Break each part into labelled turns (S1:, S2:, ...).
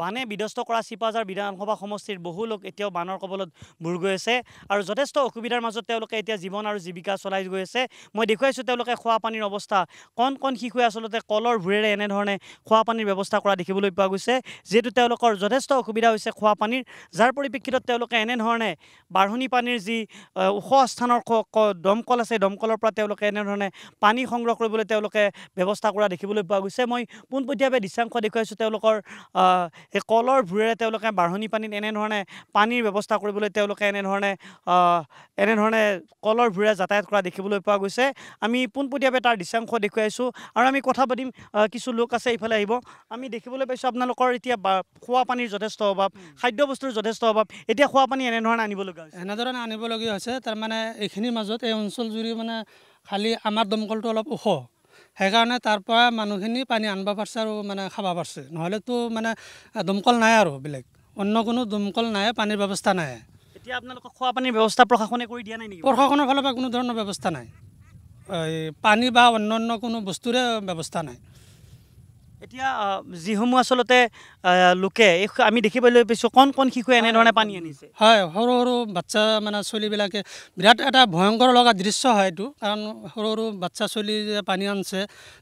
S1: বানে বিধ্বস্ত কৰা চিপাজাৰ বিধানসভা সমষ্টিৰ বহু লোক এতিয়াও বানৰ কবলত বুৰ গৈ আছে আৰু যথেষ্ট অসুবিধাৰ মাজত তেওঁলোকে এতিয়া জীৱন আৰু জীৱিকা চলাই গৈ আছে মই দেখুৱাইছোঁ তেওঁলোকে খোৱা পানীৰ অৱস্থা কণ কণ শিশুৱে আচলতে কলৰ ভূৰেৰে এনেধৰণে খোৱা পানীৰ ব্যৱস্থা কৰা দেখিবলৈ পোৱা গৈছে যিহেতু তেওঁলোকৰ যথেষ্ট অসুবিধা হৈছে খোৱা পানীৰ যাৰ পৰিপ্ৰেক্ষিতত তেওঁলোকে এনেধৰণে বাঢ়নি পানীৰ যি ওখ স্থানৰ দমকল আছে দমকলৰ পৰা তেওঁলোকে এনেধৰণে পানী সংগ্ৰহ কৰিবলৈ তেওঁলোকে ব্যৱস্থা কৰা দেখিবলৈ পোৱা গৈছে মই পোনপটীয়াভাৱে দৃশ্যাংশ দেখুৱাইছোঁ তেওঁলোকৰ সেই কলৰ ভূঁৰেৰে তেওঁলোকে বাঢ়নী পানীত এনেধৰণে পানীৰ ব্যৱস্থা কৰিবলৈ তেওঁলোকে এনেধৰণে এনেধৰণে কলৰ ভূৰে যাতায়াত কৰা দেখিবলৈ পোৱা গৈছে আমি পোনপটীয়াভাৱে তাৰ দৃশ্যাংশ দেখুৱাইছোঁ আৰু আমি কথা পাতিম কিছু লোক আছে ইফালে আহিব আমি দেখিবলৈ পাইছোঁ আপোনালোকৰ এতিয়া
S2: খোৱা পানীৰ যথেষ্ট অভাৱ খাদ্য বস্তুৰ যথেষ্ট অভাৱ এতিয়া খোৱা পানী এনেধৰণে আনিবলগীয়া হৈছে এনেধৰণে আনিবলগীয়া হৈছে তাৰমানে এইখিনিৰ মাজত এই অঞ্চলজুৰি মানে খালী আমাৰ দমকলটো অলপ ওখ সেইকাৰণে তাৰ পৰা মানুহখিনি পানী আনিব পাৰিছে আৰু মানে খাব পাৰিছে নহ'লেতো মানে দমকল নাই আৰু বেলেগ অন্য কোনো দমকল নাই পানীৰ ব্যৱস্থা নাই এতিয়া আপোনালোকক খোৱা পানীৰ ব্যৱস্থা প্ৰশাসনে
S1: কৰি দিয়া নাই নেকি প্ৰশাসনৰ
S2: ফালৰ পৰা কোনো ধৰণৰ ব্যৱস্থা নাই এই পানী বা অন্য অন্য কোনো বস্তুৰে ব্যৱস্থা নাই এতিয়া যিসমূহ আচলতে
S1: লোকে আমি দেখিবলৈ পাইছোঁ কণ কণ শিশুৱে এনেধৰণে পানী আনিছে
S2: হয় সৰু সৰু বাচ্ছা মানে চলিবিলাকে বিৰাট এটা ভয়ংকৰ লগা দৃশ্য হয় এইটো কাৰণ সৰু সৰু বাচ্ছা চলি যে পানী আনিছে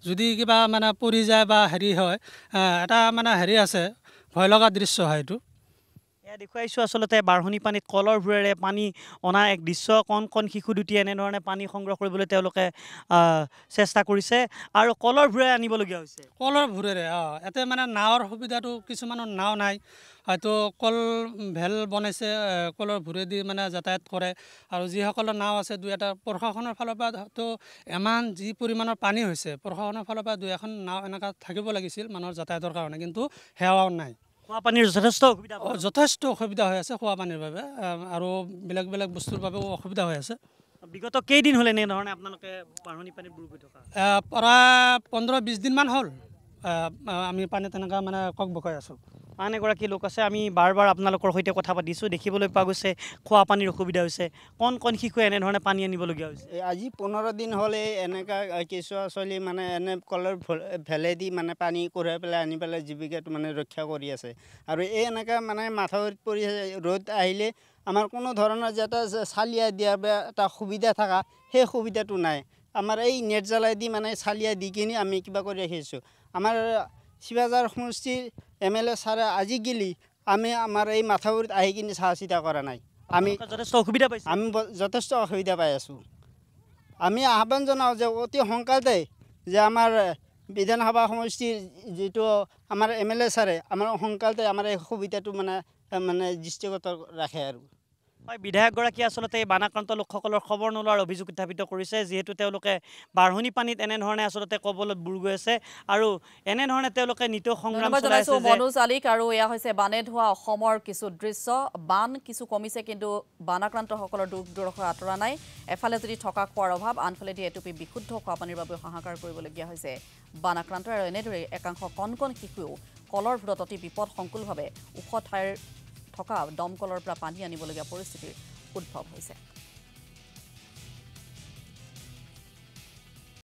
S2: যদি কিবা মানে পৰি যায় বা হেৰি হয় এটা মানে হেৰি আছে ভয় লগা দৃশ্য হয় এইটো দেখুৱাইছোঁ আচলতে বাঢ়নী পানীত কলৰ ভূৰেৰে পানী অনা
S1: এক দৃশ্য কণ কণ শিশু দুটিয়ে এনেধৰণে পানী সংগ্ৰহ কৰিবলৈ তেওঁলোকে চেষ্টা কৰিছে
S2: আৰু কলৰ ভূৰে আনিবলগীয়া হৈছে কলৰ ভূৰেৰে অঁ ইয়াতে মানে নাৱৰ সুবিধাটো কিছুমানৰ নাও নাই হয়তো কল ভেল বনাইছে কলৰ ভূৰেদি মানে যাতায়াত কৰে আৰু যিসকলৰ নাও আছে দুই এটা প্ৰশাসনৰ ফালৰ পৰা হয়তো ইমান যি পৰিমাণৰ পানী হৈছে প্ৰশাসনৰ ফালৰ পৰা দুই এখন নাও এনেকুৱা থাকিব লাগিছিল মানুহৰ যাতায়াতৰ কাৰণে কিন্তু সেৱাও নাই খোৱা পানীৰ যথেষ্ট অসুবিধা যথেষ্ট অসুবিধা হৈ আছে খোৱা পানীৰ বাবে আৰু বেলেগ বেলেগ বস্তুৰ বাবেও অসুবিধা হৈ আছে বিগত কেইদিন হ'ল এনেধৰণে আপোনালোকে
S1: পাৰনি পানী বুৰ গৈ
S2: থকা পৰা পোন্ধৰ বিছ দিনমান হ'ল আমি পানী তেনেকুৱা মানে কক বকাই আছোঁ
S1: আন এগৰাকী লোক আছে আমি বাৰ বাৰ আপোনালোকৰ সৈতে কথা পাতিছোঁ দেখিবলৈ পোৱা গৈছে খোৱা পানীৰ অসুবিধা হৈছে কণ কণ শিশুৱে এনেধৰণে পানী আনিবলগীয়া হৈছে
S3: আজি পোন্ধৰ দিন হ'ল এই এনেকুৱা কেঁচুৱা ছোৱালী মানে এনে কলৰ ভেলেদি মানে পানী কঢ়িয়াই পেলাই আনি পেলাই জীৱিকাটো মানে ৰক্ষা কৰি আছে আৰু এই এনেকৈ মানে মাথাউৰিত পৰি ৰ'দ আহিলে আমাৰ কোনো ধৰণৰ যে এটা চালিয়া দিয়া বা এটা সুবিধা থকা সেই সুবিধাটো নাই আমাৰ এই নেট জ্বলাই দি মানে চালিয়া দি কিনি আমি কিবা কৰি ৰাখিছোঁ আমাৰ শিৱাজাৰ সমষ্টিৰ এম এল এ ছাৰে আজি গেলি আমি আমাৰ এই মাথাউৰিত আহি কিনে চা চিতা কৰা নাই আমি যথেষ্ট অসুবিধা পাইছোঁ আমি যথেষ্ট অসুবিধা পাই আছোঁ আমি আহ্বান জনাওঁ যে অতি সোনকালতে যে আমাৰ বিধানসভা সমষ্টিৰ যিটো আমাৰ এম এল এ ছাৰে আমাৰ সোনকালতে আমাৰ এই সুবিধাটো মানে মানে দৃষ্টিগত ৰাখে আৰু হয় বিধায়কগৰাকীয়ে আচলতে
S1: এই বানাক্ৰান্ত লোকসকলৰ খবৰ নোলোৱাৰ অভিযোগ উত্থাপিত কৰিছে যিহেতু তেওঁলোকে বাঢ়নী পানীত এনেধৰণে আচলতে কবলত বুৰ গৈ আছে আৰু এনেধৰণে তেওঁলোকে নিতৌ সংগ্ৰাম মনোজ আলিক আৰু এয়া হৈছে বানে ধোৱা অসমৰ কিছু দৃশ্য বান কিছু কমিছে কিন্তু বানাক্ৰান্তসকলৰ দুখ দুৰ্দশা আঁতৰা নাই এফালে যদি থকা খোৱাৰ অভাৱ আনফালে দি এটুপি বিশুদ্ধ খোৱাপানীৰ বাবে হাহাকাৰ কৰিবলগীয়া হৈছে বানাক্ৰান্ত আৰু এনেদৰে একাংশ কণ কণ শিশুৱেও কলৰ ভোটত অতি বিপদসংকুলভাৱে ওখ ঠাইৰ থকা দমকলৰ পৰা পানী আনিবলগীয়া পৰিস্থিতিৰ উদ্ভৱ হৈছে